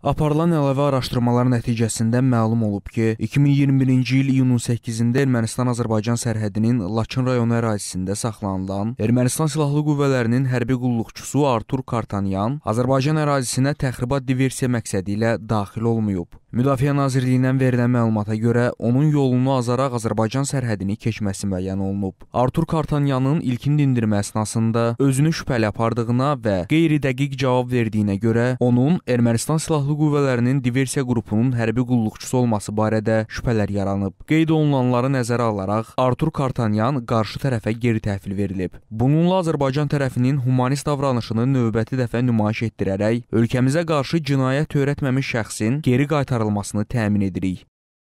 Aparılan əlavə araşdırmalar nəticəsində məlum olub ki, 2021-ci il iyunun 8-də Ermənistan-Azərbaycan sərhədinin Laçın rayonu ərazisində saxlanılan Ermənistan silahlı qüvvələrinin hərbi qulluqçusu Artur Kartanyan Azərbaycan ərazisinə təxribat diversiya məqsədi ilə daxil olmayıb. Müdafiə Nazirliyindən verilən məlumata görə onun yolunu azaraq Azərbaycan sərhədini keçməsi müəyyən olunub. Artur Kartanyanın ilkin dindirmə əsnasında özünü şübhəli apardığına və qeyri-dəqiq cavab verdiyinə görə onun Ermənistan silahlı qüvvələrinin diversiya qrupunun hərbi qulluqçusu olması barədə şübhələr yaranıb. Qeyd olunanları nəzərə alaraq Artur Kartanyan qarşı tərəfə geri təhvil verilib. Bununla Azərbaycan tərəfinin humanist davranışını növbəti dəfə nümayiş etdirərək ölkəmizə qarşı cinayət törətməmiş şəxsin geri qaytarılmasını çıxarılmasını təmin edirik.